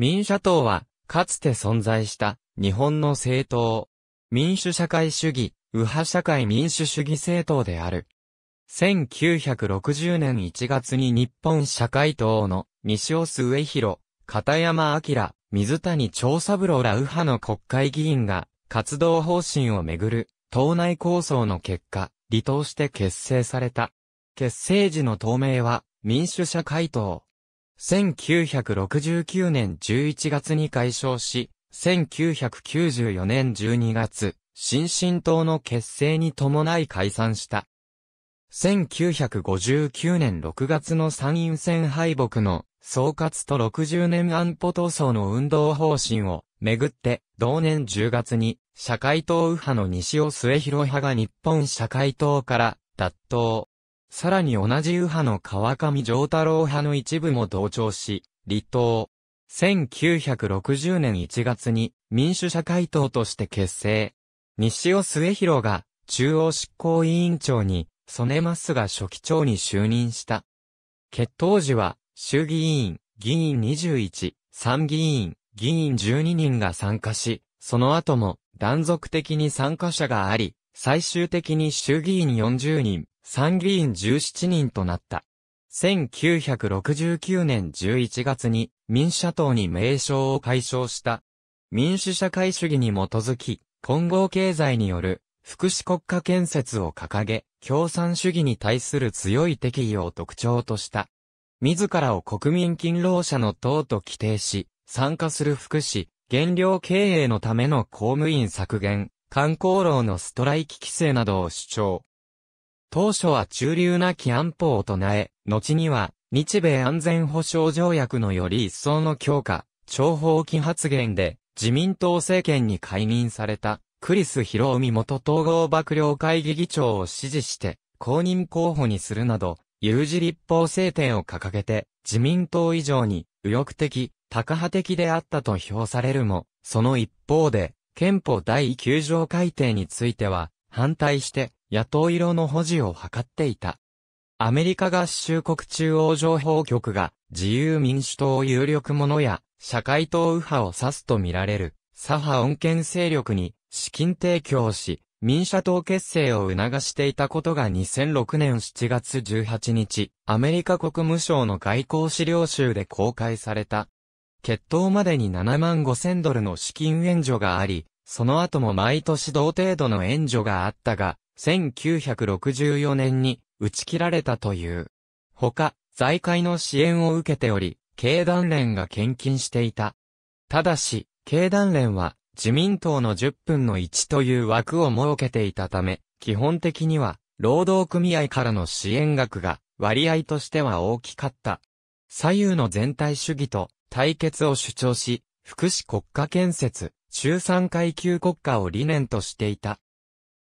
民社党は、かつて存在した日本の政党。民主社会主義、右派社会民主主義政党である。1960年1月に日本社会党の西尾末広、片山明、水谷長三郎ら右派の国会議員が活動方針をめぐる党内構想の結果、離党して結成された。結成時の党名は民主社会党。1969年11月に解消し、1994年12月、新進党の結成に伴い解散した。1959年6月の参院選敗北の総括と60年安保闘争の運動方針をめぐって、同年10月に社会党右派の西尾末広派が日本社会党から脱党。さらに同じ右派の川上上太郎派の一部も同調し、立党。1960年1月に民主社会党として結成。西尾末広が中央執行委員長に、曽根松が初期長に就任した。決闘時は、衆議院、議員21、参議院、議員12人が参加し、その後も断続的に参加者があり、最終的に衆議院40人、参議院17人となった。1969年11月に民社党に名称を解消した。民主社会主義に基づき、混合経済による福祉国家建設を掲げ、共産主義に対する強い敵意を特徴とした。自らを国民勤労者の党と規定し、参加する福祉、減量経営のための公務員削減、観光労のストライキ規制などを主張。当初は中流なき安保を唱え、後には、日米安全保障条約のより一層の強化、諜報機発言で、自民党政権に解任された、クリス・ヒロウミ元統合幕僚会議議長を支持して、公認候補にするなど、有事立法制定を掲げて、自民党以上に、右翼的、高派的であったと評されるも、その一方で、憲法第9条改定については、反対して、野党色の保持を図っていた。アメリカ合衆国中央情報局が自由民主党有力者や社会党右派を指すとみられる左派恩恵勢力に資金提供し民社党結成を促していたことが2006年7月18日アメリカ国務省の外交資料集で公開された。決闘までに7万5千ドルの資金援助があり、その後も毎年同程度の援助があったが、1964年に打ち切られたという。他、財界の支援を受けており、経団連が献金していた。ただし、経団連は自民党の10分の1という枠を設けていたため、基本的には労働組合からの支援額が割合としては大きかった。左右の全体主義と対決を主張し、福祉国家建設、中産階級国家を理念としていた。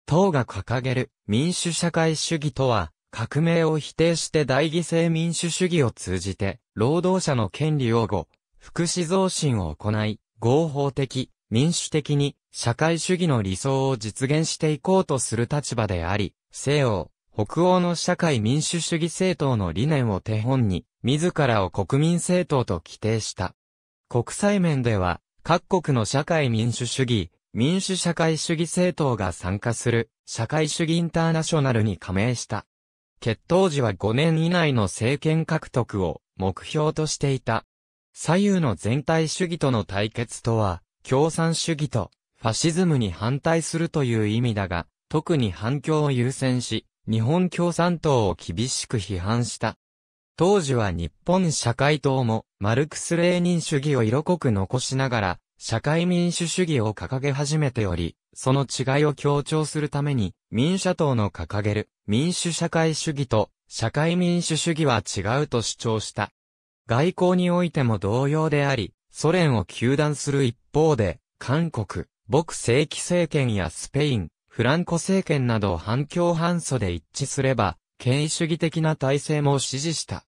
党が掲げる民主社会主義とは、革命を否定して大義性民主主義を通じて、労働者の権利擁護、福祉増進を行い、合法的、民主的に、社会主義の理想を実現していこうとする立場であり、西欧、北欧の社会民主主義政党の理念を手本に、自らを国民政党と規定した。国際面では、各国の社会民主主義、民主社会主義政党が参加する社会主義インターナショナルに加盟した。決闘時は5年以内の政権獲得を目標としていた。左右の全体主義との対決とは、共産主義とファシズムに反対するという意味だが、特に反共を優先し、日本共産党を厳しく批判した。当時は日本社会党もマルクス・レーニン主義を色濃く残しながら、社会民主主義を掲げ始めており、その違いを強調するために、民社党の掲げる民主社会主義と社会民主主義は違うと主張した。外交においても同様であり、ソ連を求断する一方で、韓国、僕正規政権やスペイン、フランコ政権など反共反祖で一致すれば、権威主義的な体制も支持した。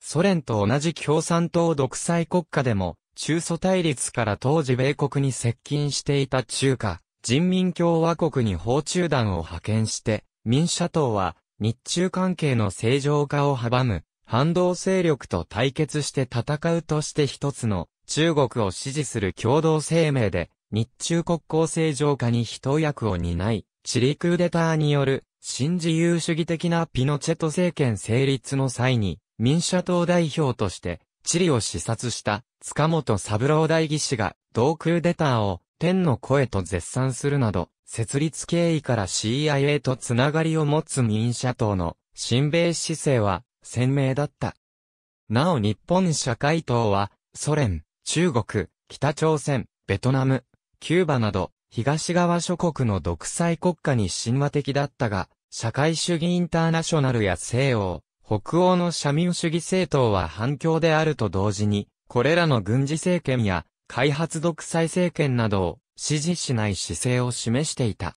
ソ連と同じ共産党独裁国家でも、中ソ対立から当時米国に接近していた中華人民共和国に訪中団を派遣して、民社党は日中関係の正常化を阻む反動勢力と対決して戦うとして一つの中国を支持する共同声明で日中国交正常化に一役を担い、チリクーデターによる新自由主義的なピノチェト政権成立の際に民社党代表として地理を視察した塚本三郎代議士が、同空デターを天の声と絶賛するなど、設立経緯から CIA とつながりを持つ民社党の親米姿勢は鮮明だった。なお日本社会党は、ソ連、中国、北朝鮮、ベトナム、キューバなど、東側諸国の独裁国家に神話的だったが、社会主義インターナショナルや西欧、北欧の社民主義政党は反共であると同時に、これらの軍事政権や開発独裁政権などを支持しない姿勢を示していた。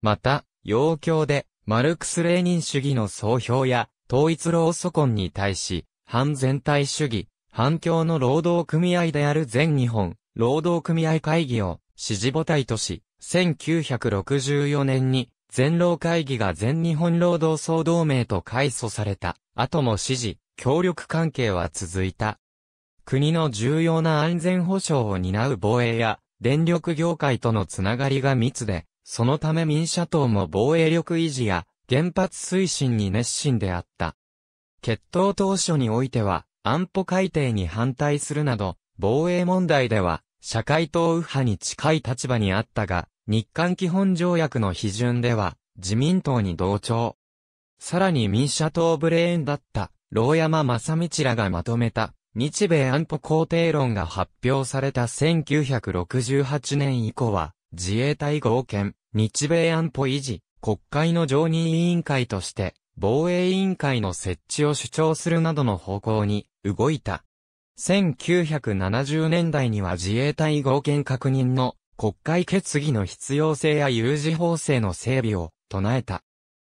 また、要教で、マルクス・レーニン主義の総評や、統一労組婚に対し、反全体主義、反共の労働組合である全日本、労働組合会議を支持母体とし、1964年に全労会議が全日本労働総同盟と改組された。後も支持、協力関係は続いた。国の重要な安全保障を担う防衛や、電力業界とのつながりが密で、そのため民社党も防衛力維持や、原発推進に熱心であった。決闘当初においては、安保改定に反対するなど、防衛問題では、社会党右派に近い立場にあったが、日韓基本条約の批准では、自民党に同調。さらに民社党ブレーンだった、牢山正道らがまとめた、日米安保肯定論が発表された1968年以降は、自衛隊合憲、日米安保維持、国会の常任委員会として、防衛委員会の設置を主張するなどの方向に動いた。1970年代には自衛隊合憲確認の国会決議の必要性や有事法制の整備を唱えた。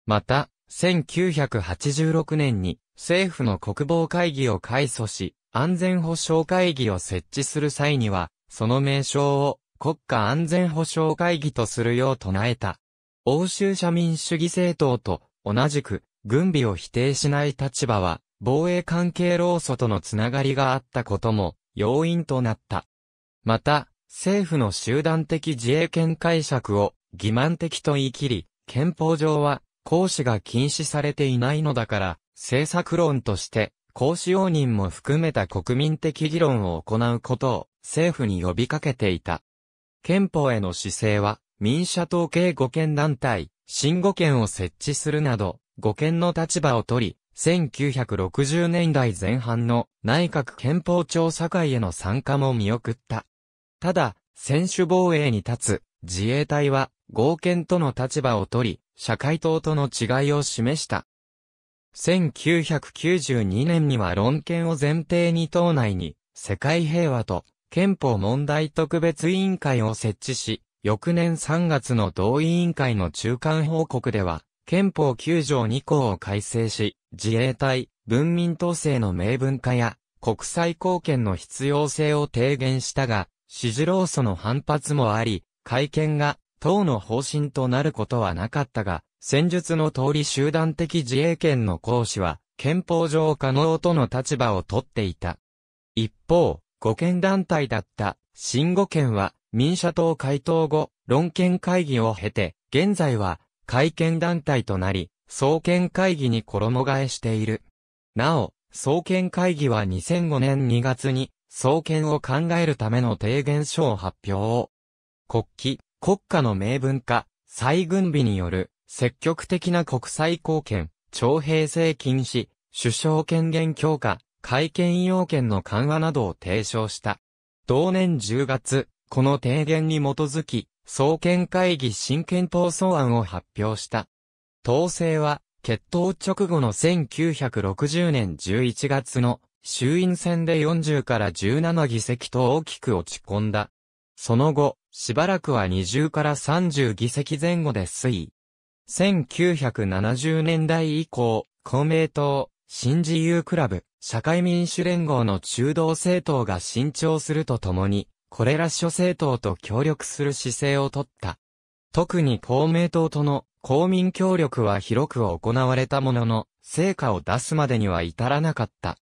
また、1986年に政府の国防会議を開祖し、安全保障会議を設置する際には、その名称を国家安全保障会議とするよう唱えた。欧州社民主義政党と同じく軍備を否定しない立場は防衛関係労組とのつながりがあったことも要因となった。また、政府の集団的自衛権解釈を欺瞞的と言い切り、憲法上は行使が禁止されていないのだから、政策論として、行使容認も含めた国民的議論を行うことを政府に呼びかけていた。憲法への姿勢は、民社統計五県団体、新五県を設置するなど、五県の立場を取り、1960年代前半の内閣憲法調査会への参加も見送った。ただ、専守防衛に立つ自衛隊は合憲との立場を取り、社会党との違いを示した。1992年には論憲を前提に党内に世界平和と憲法問題特別委員会を設置し、翌年3月の同委員会の中間報告では、憲法9条2項を改正し、自衛隊、文民統制の明文化や、国際貢献の必要性を提言したが、支持労組の反発もあり、会見が党の方針となることはなかったが、戦術の通り集団的自衛権の行使は、憲法上可能との立場を取っていた。一方、護憲団体だった、新護憲は、民社党回答後、論憲会議を経て、現在は、会見団体となり、総憲会議に衣替えしている。なお、総憲会議は2005年2月に、総憲を考えるための提言書を発表。国旗、国家の明文化、再軍備による積極的な国際貢献、徴兵制禁止、首相権限強化、会見要件の緩和などを提唱した。同年10月、この提言に基づき、総研会議新憲法草案を発表した。統制は、決闘直後の1960年11月の衆院選で40から17議席と大きく落ち込んだ。その後、しばらくは20から30議席前後で推移。1970年代以降、公明党、新自由クラブ、社会民主連合の中道政党が伸長するとともに、これら諸政党と協力する姿勢をとった。特に公明党との公民協力は広く行われたものの、成果を出すまでには至らなかった。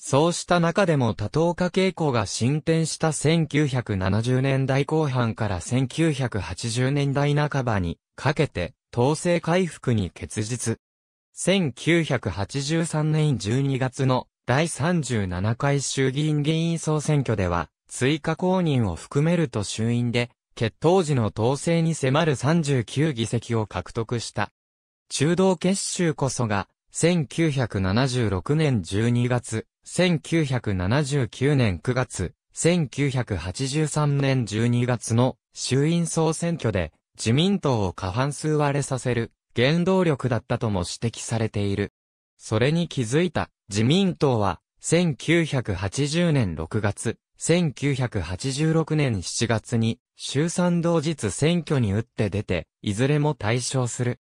そうした中でも多党化傾向が進展した1970年代後半から1980年代半ばにかけて統制回復に結実。1983年12月の第37回衆議院議員総選挙では追加公認を含めると衆院で決闘時の統制に迫る39議席を獲得した。中道結集こそが1976年12月、1979年9月、1983年12月の衆院総選挙で自民党を過半数割れさせる原動力だったとも指摘されている。それに気づいた自民党は1980年6月、1986年7月に衆参同日選挙に打って出て、いずれも対象する。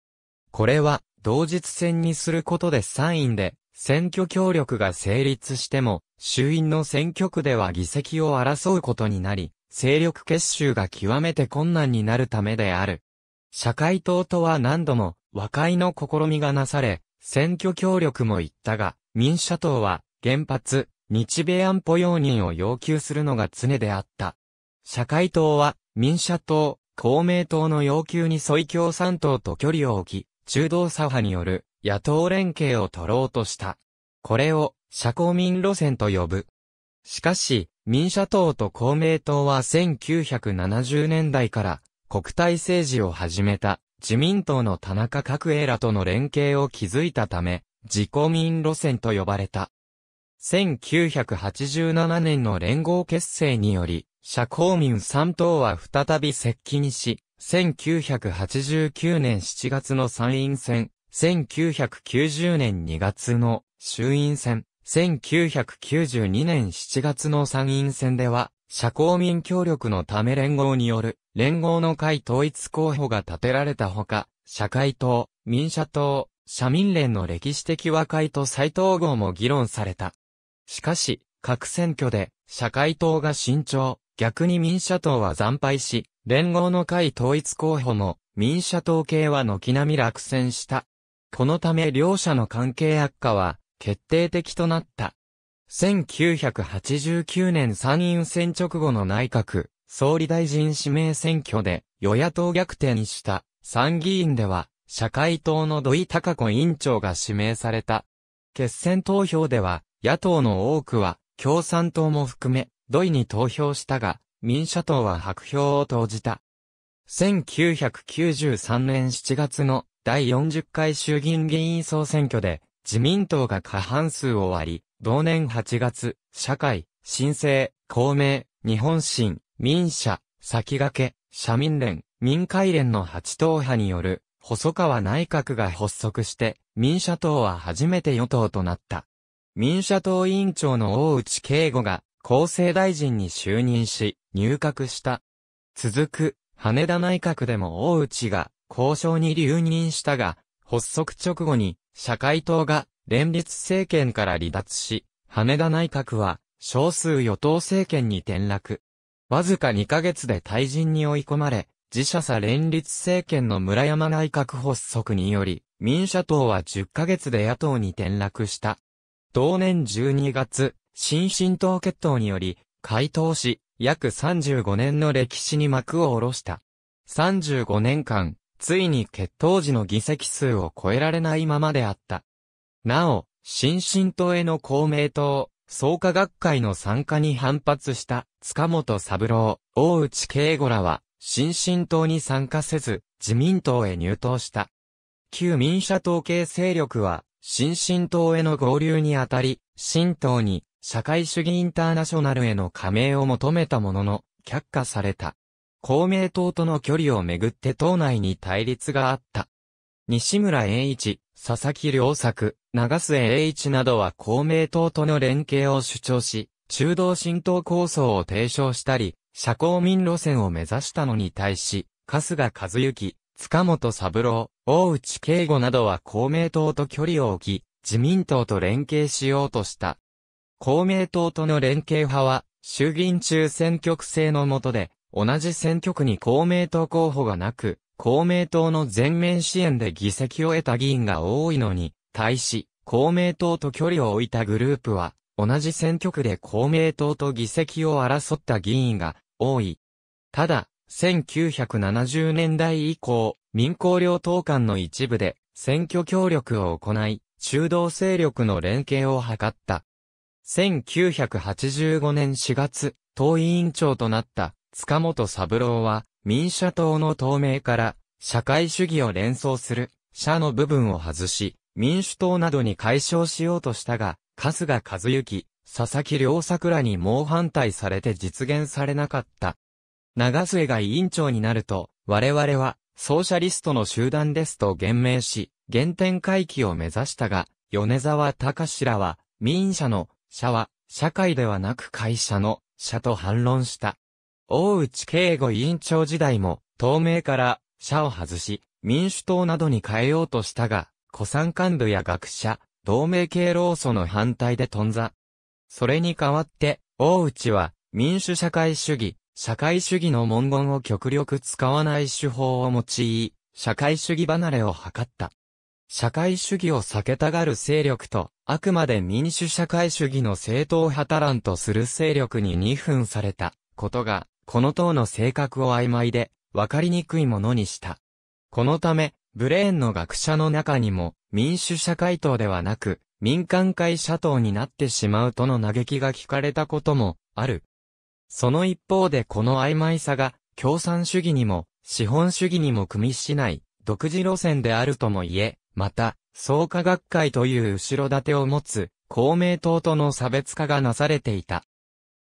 これは同日戦にすることで参院で選挙協力が成立しても、衆院の選挙区では議席を争うことになり、勢力結集が極めて困難になるためである。社会党とは何度も和解の試みがなされ、選挙協力も言ったが、民社党は原発、日米安保容認を要求するのが常であった。社会党は民社党、公明党の要求に沿い共産党と距離を置き、中道左派による野党連携を取ろうとした。これを、社公民路線と呼ぶ。しかし、民社党と公明党は1970年代から国体政治を始めた自民党の田中角栄らとの連携を築いたため、自公民路線と呼ばれた。1987年の連合結成により、社交民3党は再び接近し、1989年7月の参院選、1990年2月の衆院選、1992年7月の参院選では、社交民協力のため連合による、連合の会統一候補が立てられたほか、社会党、民社党、社民連の歴史的和解と再統合も議論された。しかし、各選挙で、社会党が慎重、逆に民社党は惨敗し、連合の会統一候補も、民社党系は軒並み落選した。このため両者の関係悪化は決定的となった。1989年参院選直後の内閣、総理大臣指名選挙で与野党逆転した参議院では、社会党の土井隆子委員長が指名された。決選投票では、野党の多くは共産党も含め土井に投票したが、民社党は白票を投じた。1993年7月の第40回衆議院議員総選挙で、自民党が過半数を割り、同年8月、社会、新生、公明、日本新、民社、先駆け、社民連、民会連の8党派による、細川内閣が発足して、民社党は初めて与党となった。民社党委員長の大内敬吾が、厚生大臣に就任し、入閣した。続く、羽田内閣でも大内が、交渉に留任したが、発足直後に社会党が連立政権から離脱し、羽田内閣は少数与党政権に転落。わずか2ヶ月で退陣に追い込まれ、自社差連立政権の村山内閣発足により、民社党は10ヶ月で野党に転落した。同年12月、新進党決闘により、回答し、約35年の歴史に幕を下ろした。35年間、ついに決闘時の議席数を超えられないままであった。なお、新進党への公明党、創価学会の参加に反発した塚本三郎、大内慶吾らは、新進党に参加せず、自民党へ入党した。旧民社党系勢力は、新進党への合流にあたり、新党に社会主義インターナショナルへの加盟を求めたものの、却下された。公明党との距離をめぐって党内に対立があった。西村栄一、佐々木良作、長瀬栄一などは公明党との連携を主張し、中道新党構想を提唱したり、社交民路線を目指したのに対し、春日和幸、塚本三郎、大内敬吾などは公明党と距離を置き、自民党と連携しようとした。公明党との連携派は、衆議院中選挙区制の下で、同じ選挙区に公明党候補がなく、公明党の全面支援で議席を得た議員が多いのに、対し、公明党と距離を置いたグループは、同じ選挙区で公明党と議席を争った議員が多い。ただ、1970年代以降、民公両党間の一部で選挙協力を行い、中道勢力の連携を図った。1985年4月、党委員長となった塚本三郎は、民社党の党名から、社会主義を連想する、社の部分を外し、民主党などに解消しようとしたが、春日和幸、佐々木良作らに猛反対されて実現されなかった。長末が委員長になると、我々は、ソーシャリストの集団ですと言明し、原点回帰を目指したが、米沢隆らは、民社の、社は、社会ではなく会社の、社と反論した。大内敬吾委員長時代も、党名から、社を外し、民主党などに変えようとしたが、古参幹部や学者、同盟系労組の反対で頓挫。それに代わって、大内は、民主社会主義、社会主義の文言を極力使わない手法を用い、社会主義離れを図った。社会主義を避けたがる勢力と、あくまで民主社会主義の正当派たらんとする勢力に二分されたことが、この党の性格を曖昧で、わかりにくいものにした。このため、ブレーンの学者の中にも、民主社会党ではなく、民間会社党になってしまうとの嘆きが聞かれたことも、ある。その一方でこの曖昧さが、共産主義にも、資本主義にも組みしない、独自路線であるとも言え、また、創価学会という後ろ盾を持つ、公明党との差別化がなされていた。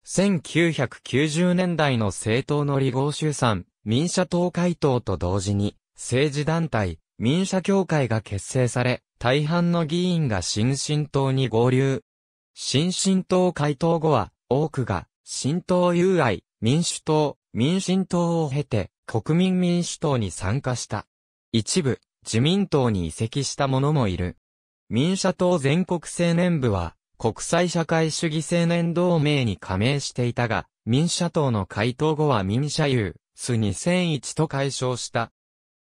1990年代の政党の離合集散、民社党会党と同時に、政治団体、民社協会が結成され、大半の議員が新進党に合流。新進党会党後は、多くが、新党友愛、民主党、民進党を経て、国民民主党に参加した。一部、自民党に移籍した者もいる。民社党全国青年部は、国際社会主義青年同盟に加盟していたが、民社党の回答後は民社ユース2001と解消した。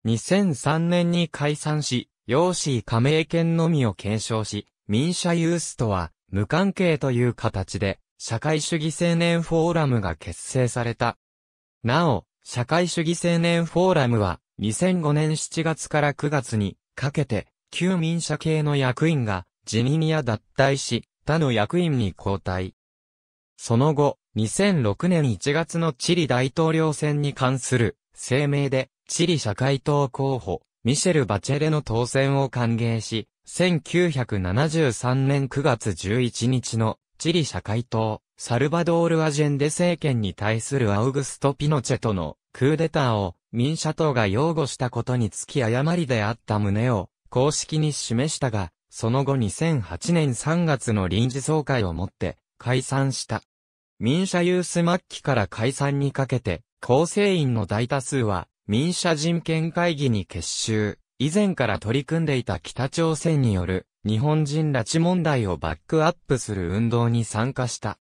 2003年に解散し、養子加盟権のみを継承し、民社ユースとは無関係という形で、社会主義青年フォーラムが結成された。なお、社会主義青年フォーラムは、2005年7月から9月にかけて、旧民社系の役員が辞任や脱退し、他の役員に交代。その後、2006年1月のチリ大統領選に関する声明で、チリ社会党候補、ミシェル・バチェレの当選を歓迎し、1973年9月11日のチリ社会党、サルバドール・アジェンデ政権に対するアウグスト・ピノチェとのクーデターを民社党が擁護したことにつき誤りであった旨を公式に示したが、その後2008年3月の臨時総会をもって解散した。民社ユース末期から解散にかけて、構成員の大多数は民社人権会議に結集。以前から取り組んでいた北朝鮮による日本人拉致問題をバックアップする運動に参加した。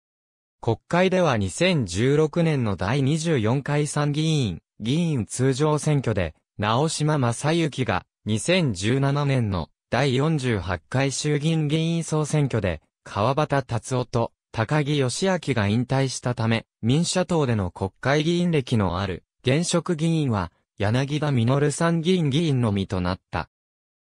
国会では2016年の第24回参議院議員通常選挙で直島正幸が2017年の第48回衆議院議員総選挙で、川端達夫と高木義明が引退したため、民社党での国会議員歴のある現職議員は、柳田実参議院議員のみとなった。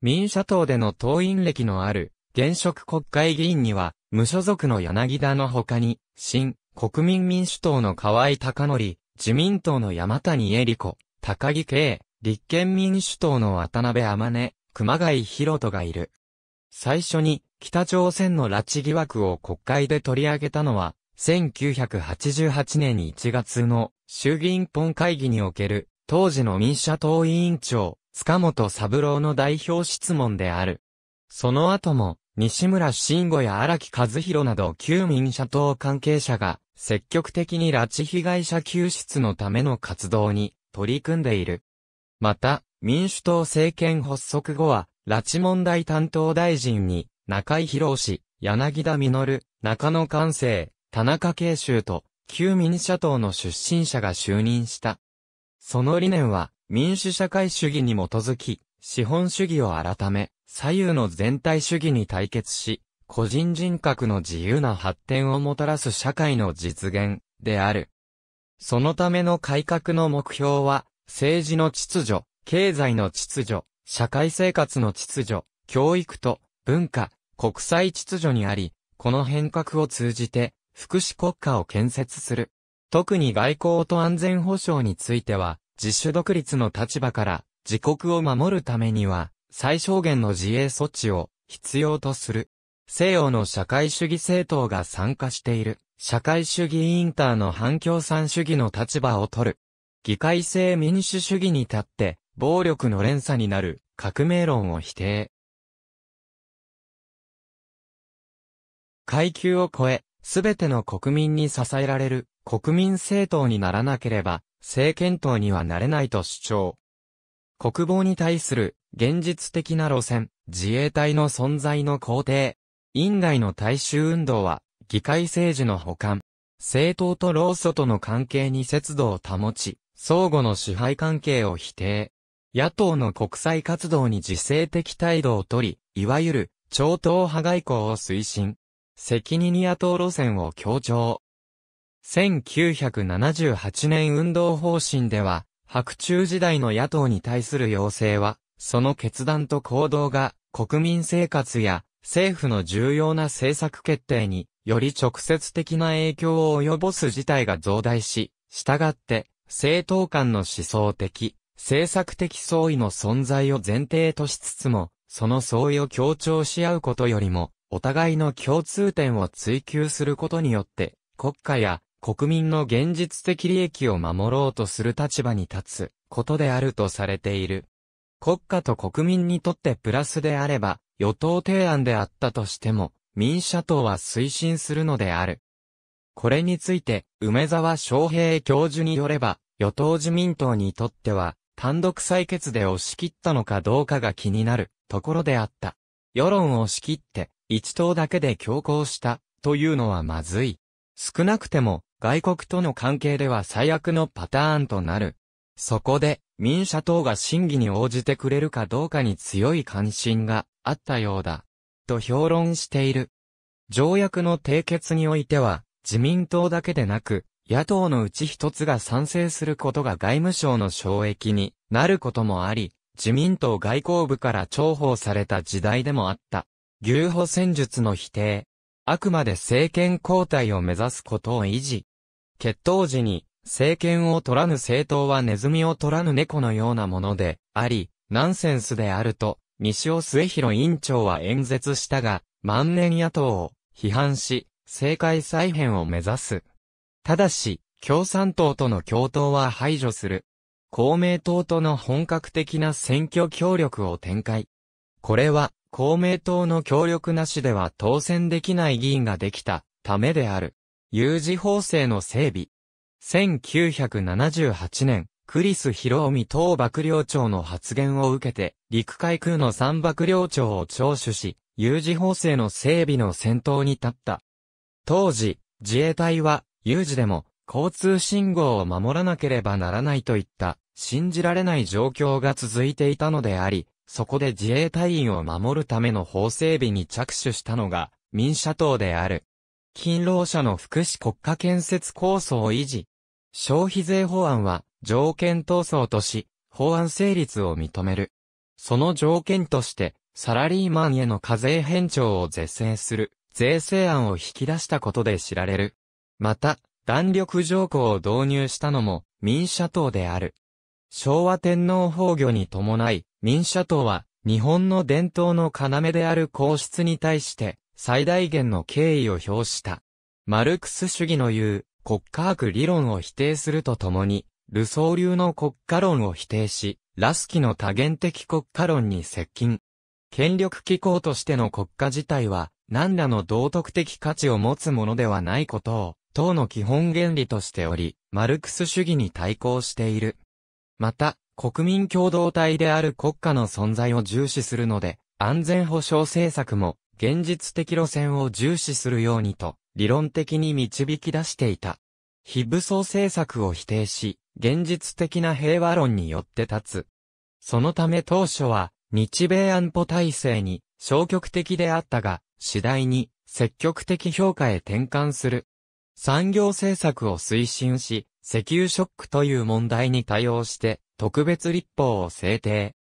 民社党での党員歴のある現職国会議員には、無所属の柳田の他に、新、国民民主党の河合隆則、自民党の山谷恵理子、高木圭、立憲民主党の渡辺天音、熊谷博人がいる。最初に北朝鮮の拉致疑惑を国会で取り上げたのは、1988年1月の衆議院本会議における当時の民社党委員長、塚本三郎の代表質問である。その後も、西村慎吾や荒木和弘など旧民社党関係者が積極的に拉致被害者救出のための活動に取り組んでいる。また、民主党政権発足後は、拉致問題担当大臣に、中井博氏、柳田実、中野寛生、田中慶州と、旧民社党の出身者が就任した。その理念は、民主社会主義に基づき、資本主義を改め、左右の全体主義に対決し、個人人格の自由な発展をもたらす社会の実現である。そのための改革の目標は、政治の秩序、経済の秩序、社会生活の秩序、教育と文化、国際秩序にあり、この変革を通じて、福祉国家を建設する。特に外交と安全保障については、自主独立の立場から、自国を守るためには、最小限の自衛措置を必要とする。西洋の社会主義政党が参加している、社会主義インターの反共産主義の立場を取る。議会制民主主義に立って、暴力の連鎖になる革命論を否定。階級を超え、すべての国民に支えられる国民政党にならなければ政権党にはなれないと主張。国防に対する現実的な路線、自衛隊の存在の肯定、院外の大衆運動は議会政治の補完、政党と労組との関係に節度を保ち、相互の支配関係を否定。野党の国際活動に自制的態度をとり、いわゆる、超党派外交を推進。責任に野党路線を強調。1978年運動方針では、白昼時代の野党に対する要請は、その決断と行動が国民生活や政府の重要な政策決定により直接的な影響を及ぼす事態が増大し、従って政党間の思想的、政策的相違の存在を前提としつつも、その相違を強調し合うことよりも、お互いの共通点を追求することによって、国家や国民の現実的利益を守ろうとする立場に立つことであるとされている。国家と国民にとってプラスであれば、与党提案であったとしても、民社党は推進するのである。これについて、梅沢昌平教授によれば、与党自民党にとっては、単独採決で押し切ったのかどうかが気になるところであった。世論を仕切って、一党だけで強行したというのはまずい。少なくても外国との関係では最悪のパターンとなる。そこで民社党が審議に応じてくれるかどうかに強い関心があったようだ。と評論している。条約の締結においては自民党だけでなく野党のうち一つが賛成することが外務省の省益になることもあり、自民党外交部から重宝された時代でもあった。牛歩戦術の否定。あくまで政権交代を目指すことを維持。決闘時に、政権を取らぬ政党はネズミを取らぬ猫のようなもので、あり、ナンセンスであると、西尾末広委員長は演説したが、万年野党を批判し、政界再編を目指すただし、共産党との共闘は排除する。公明党との本格的な選挙協力を展開。これは、公明党の協力なしでは当選できない議員ができたためである。有事法制の整備。1978年、クリス・ヒロオミ党幕僚長の発言を受けて、陸海空の三幕僚長を聴取し、有事法制の整備の先頭に立った。当時、自衛隊は有事でも交通信号を守らなければならないといった信じられない状況が続いていたのであり、そこで自衛隊員を守るための法整備に着手したのが民社党である。勤労者の福祉国家建設構想維持。消費税法案は条件闘争とし、法案成立を認める。その条件として、サラリーマンへの課税返徴を是正する、税制案を引き出したことで知られる。また、弾力条項を導入したのも民社党である。昭和天皇崩御に伴い、民社党は日本の伝統の要である皇室に対して最大限の敬意を表した。マルクス主義の言う国家悪理論を否定するとともに、ルソー流の国家論を否定し、ラスキの多元的国家論に接近。権力機構としての国家自体は、何らの道徳的価値を持つものではないことを、党の基本原理としており、マルクス主義に対抗している。また、国民共同体である国家の存在を重視するので、安全保障政策も現実的路線を重視するようにと、理論的に導き出していた。非武装政策を否定し、現実的な平和論によって立つ。そのため当初は、日米安保体制に消極的であったが、次第に積極的評価へ転換する。産業政策を推進し、石油ショックという問題に対応して、特別立法を制定。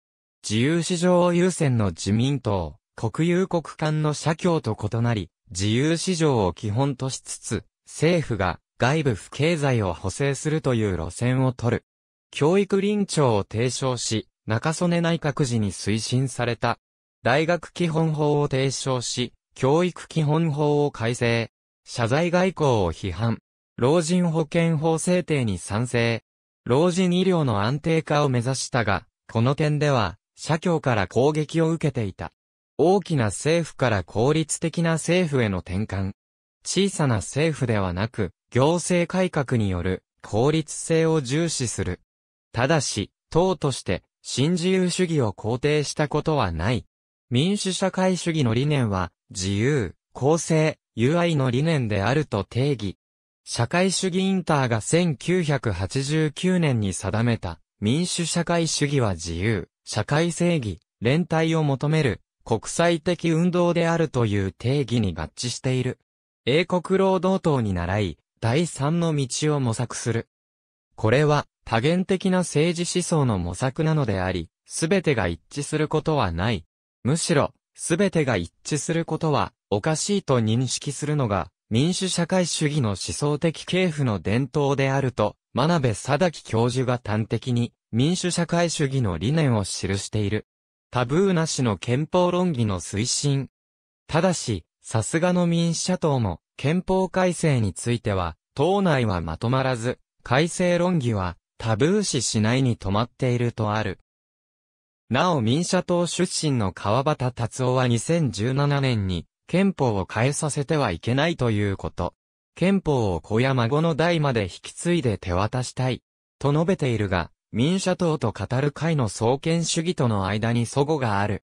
自由市場を優先の自民党、国有国間の社協と異なり、自由市場を基本としつつ、政府が外部不経済を補正するという路線を取る。教育臨調を提唱し、中曽根内閣時に推進された。大学基本法を提唱し、教育基本法を改正。謝罪外交を批判。老人保険法制定に賛成。老人医療の安定化を目指したが、この点では、社協から攻撃を受けていた。大きな政府から効率的な政府への転換。小さな政府ではなく、行政改革による効率性を重視する。ただし、党として新自由主義を肯定したことはない。民主社会主義の理念は、自由、公正、UI の理念であると定義。社会主義インターが1989年に定めた民主社会主義は自由、社会正義、連帯を求める国際的運動であるという定義に合致している。英国労働党に倣い、第三の道を模索する。これは多元的な政治思想の模索なのであり、すべてが一致することはない。むしろ、すべてが一致することはおかしいと認識するのが、民主社会主義の思想的系譜の伝統であると、真鍋貞樹教授が端的に、民主社会主義の理念を記している。タブーなしの憲法論議の推進。ただし、さすがの民主社党も、憲法改正については、党内はまとまらず、改正論議は、タブー視しないに止まっているとある。なお民社党出身の川端達夫は2017年に憲法を変えさせてはいけないということ。憲法を子や孫の代まで引き継いで手渡したい。と述べているが、民社党と語る会の創建主義との間に齟齬がある。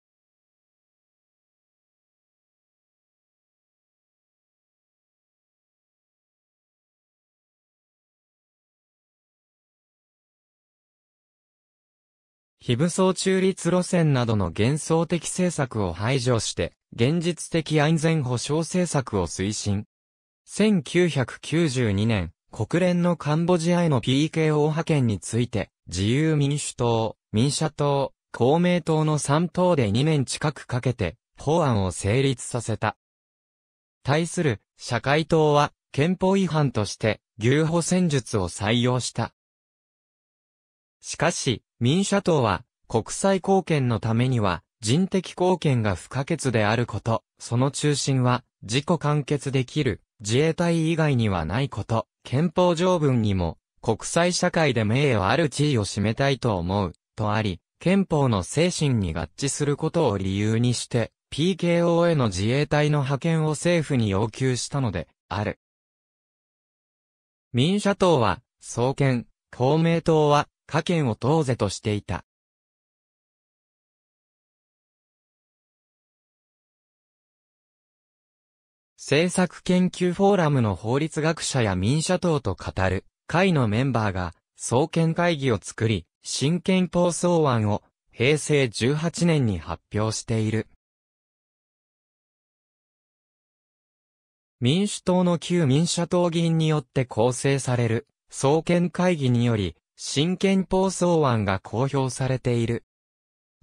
非武装中立路線などの幻想的政策を排除して、現実的安全保障政策を推進。1992年、国連のカンボジアへの PKO 派遣について、自由民主党、民社党、公明党の3党で2年近くかけて、法案を成立させた。対する、社会党は、憲法違反として、牛歩戦術を採用した。しかし、民社党は、国際貢献のためには、人的貢献が不可欠であること、その中心は、自己完結できる、自衛隊以外にはないこと、憲法条文にも、国際社会で名誉ある地位を占めたいと思う、とあり、憲法の精神に合致することを理由にして、PKO への自衛隊の派遣を政府に要求したので、ある。民社党は、創建、公明党は、家県を当世としていた。政策研究フォーラムの法律学者や民社党と語る会のメンバーが創建会議を作り、新憲法草案を平成18年に発表している。民主党の旧民社党議員によって構成される創建会議により、新憲法草案が公表されている。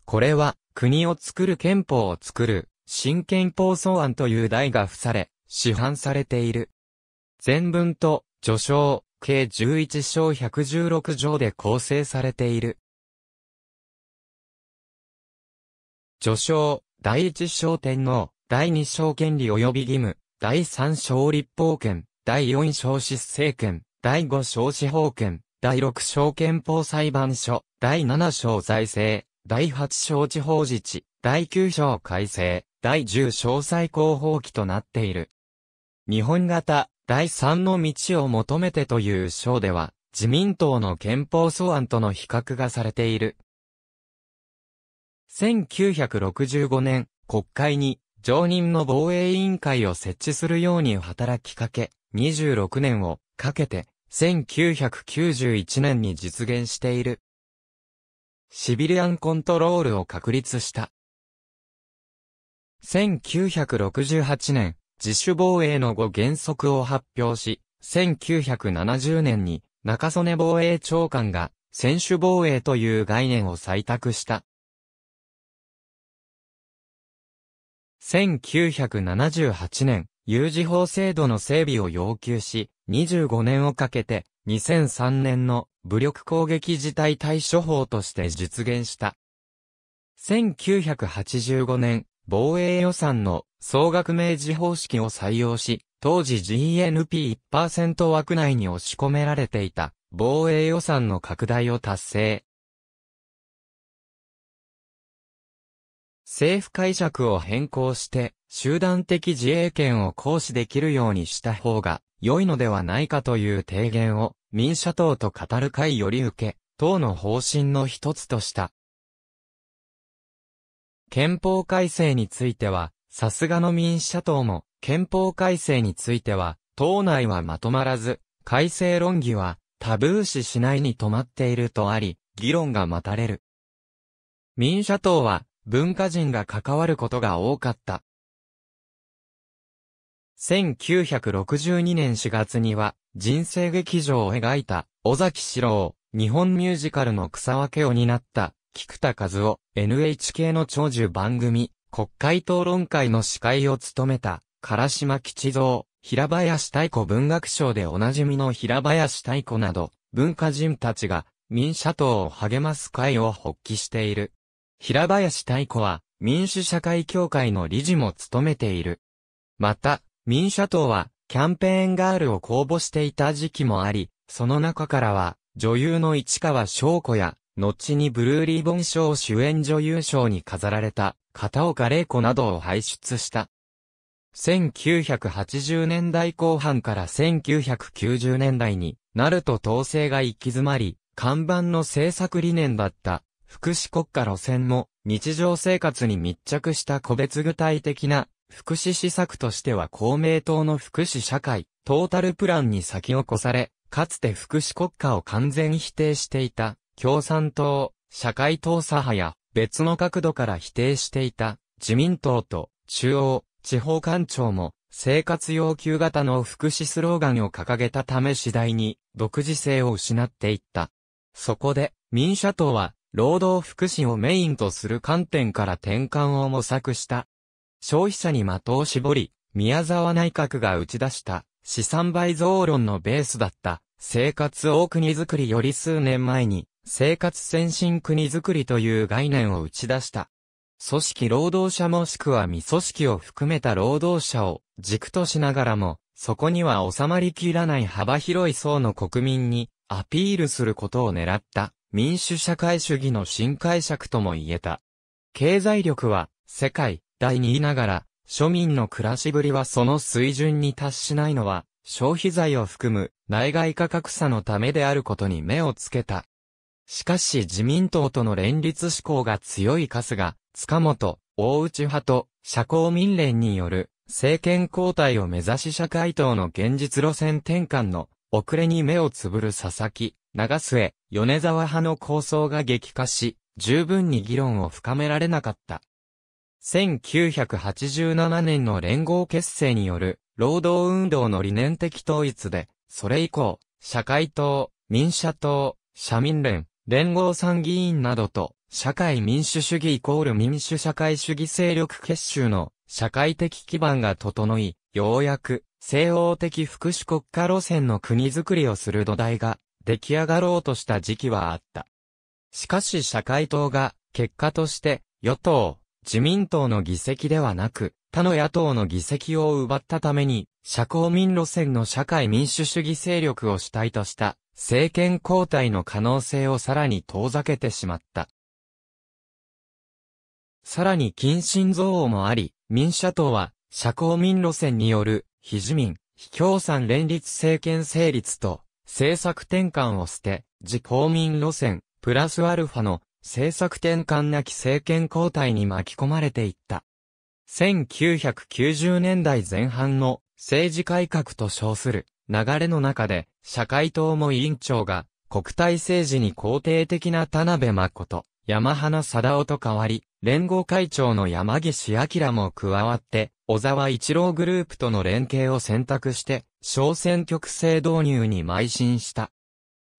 これは、国を作る憲法を作る、新憲法草案という題が付され、市販されている。全文と、序章、計11章116条で構成されている。序章、第1章天皇、第2章権利及び義務、第3章立法権、第4章執政権、第5章司法権、第6章憲法裁判所、第7章財政、第8章地方自治、第9章改正、第10章最高法規となっている。日本型、第3の道を求めてという章では、自民党の憲法素案との比較がされている。1965年、国会に、常任の防衛委員会を設置するように働きかけ、26年をかけて、1991年に実現している。シビリアンコントロールを確立した。1968年、自主防衛の5原則を発表し、1970年に中曽根防衛長官が選手防衛という概念を採択した。1978年、有事法制度の整備を要求し、25年をかけて、2003年の武力攻撃事態対処法として実現した。1985年、防衛予算の総額明示方式を採用し、当時 GNP1% 枠内に押し込められていた防衛予算の拡大を達成。政府解釈を変更して集団的自衛権を行使できるようにした方が良いのではないかという提言を民社党と語る会より受け、党の方針の一つとした。憲法改正については、さすがの民社党も、憲法改正については、党内はまとまらず、改正論議はタブー視しないに止まっているとあり、議論が待たれる。民社党は文化人が関わることが多かった。1962年4月には、人生劇場を描いた、尾崎史郎、日本ミュージカルの草分けを担った、菊田和夫、NHK の長寿番組、国会討論会の司会を務めた、唐島吉蔵、平林太鼓文学賞でおなじみの平林太鼓など、文化人たちが、民社党を励ます会を発起している。平林太鼓は、民主社会協会の理事も務めている。また、民社党は、キャンペーンガールを公募していた時期もあり、その中からは、女優の市川翔子や、後にブルーリボン賞主演女優賞に飾られた、片岡玲子などを輩出した。1980年代後半から1990年代に、なると統制が行き詰まり、看板の政策理念だった、福祉国家路線も、日常生活に密着した個別具体的な福祉施策としては公明党の福祉社会、トータルプランに先起こされ、かつて福祉国家を完全否定していた、共産党、社会党左派や、別の角度から否定していた、自民党と、中央、地方官庁も、生活要求型の福祉スローガンを掲げたため次第に、独自性を失っていった。そこで、民社党は、労働福祉をメインとする観点から転換を模索した。消費者に的を絞り、宮沢内閣が打ち出した資産倍増論のベースだった生活を国づくりより数年前に生活先進国づくりという概念を打ち出した。組織労働者もしくは未組織を含めた労働者を軸としながらも、そこには収まりきらない幅広い層の国民にアピールすることを狙った民主社会主義の新解釈とも言えた。経済力は世界、代にいながら、庶民の暮らしぶりはその水準に達しないのは、消費財を含む内外価格差のためであることに目をつけた。しかし自民党との連立志向が強い春日、塚本、大内派と社交民連による政権交代を目指し社会党の現実路線転換の遅れに目をつぶる佐々木、長末、米沢派の構想が激化し、十分に議論を深められなかった。1987年の連合結成による労働運動の理念的統一で、それ以降、社会党、民社党、社民連、連合参議院などと、社会民主主義イコール民主社会主義勢力結集の社会的基盤が整い、ようやく西欧的福祉国家路線の国づくりをする土台が出来上がろうとした時期はあった。しかし社会党が結果として与党、自民党の議席ではなく、他の野党の議席を奪ったために、社交民路線の社会民主主義勢力を主体とした政権交代の可能性をさらに遠ざけてしまった。さらに近親憎悪もあり、民社党は社交民路線による非自民、非共産連立政権成立と政策転換を捨て、自公民路線、プラスアルファの政策転換なき政権交代に巻き込まれていった。1990年代前半の政治改革と称する流れの中で、社会党も委員長が国体政治に肯定的な田辺誠、山花貞夫と代わり、連合会長の山岸明も加わって、小沢一郎グループとの連携を選択して、小選挙区制導入に邁進した。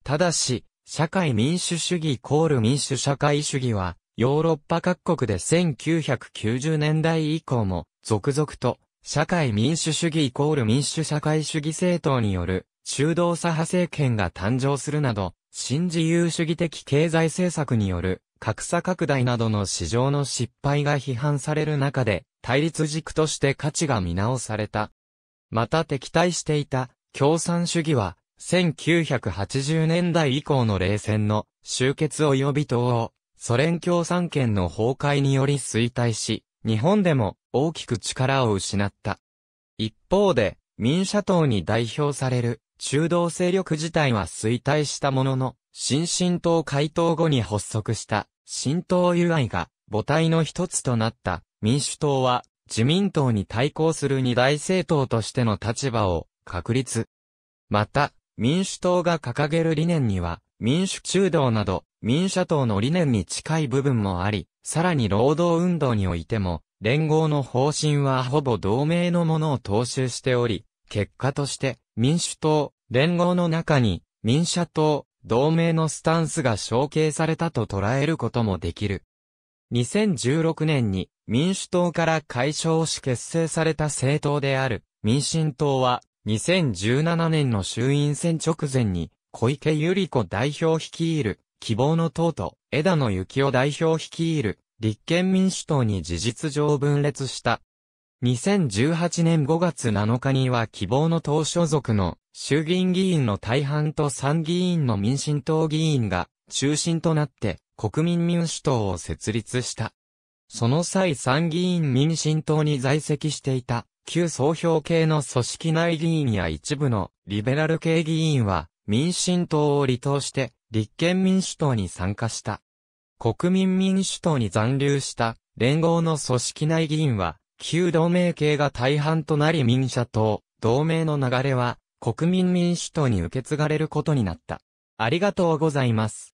ただし、社会民主主義イコール民主社会主義は、ヨーロッパ各国で1990年代以降も、続々と、社会民主主義イコール民主社会主義政党による、中道左派政権が誕生するなど、新自由主義的経済政策による、格差拡大などの市場の失敗が批判される中で、対立軸として価値が見直された。また敵対していた、共産主義は、1980年代以降の冷戦の終結及び東欧、ソ連共産圏の崩壊により衰退し、日本でも大きく力を失った。一方で、民社党に代表される中道勢力自体は衰退したものの、新進党解党後に発足した新党友愛が母体の一つとなった民主党は自民党に対抗する二大政党としての立場を確立。また、民主党が掲げる理念には、民主中道など、民社党の理念に近い部分もあり、さらに労働運動においても、連合の方針はほぼ同盟のものを踏襲しており、結果として、民主党、連合の中に、民社党、同盟のスタンスが承継されたと捉えることもできる。2016年に民主党から解消し結成された政党である民進党は2017年の衆院選直前に、小池百合子代表率いる、希望の党と枝野幸男代表率いる、立憲民主党に事実上分裂した。2018年5月7日には希望の党所属の衆議院議員の大半と参議院の民進党議員が中心となって国民民主党を設立した。その際参議院民進党に在籍していた旧総評系の組織内議員や一部のリベラル系議員は民進党を離党して立憲民主党に参加した。国民民主党に残留した連合の組織内議員は旧同盟系が大半となり民社党、同盟の流れは国民民主党に受け継がれることになった。ありがとうございます。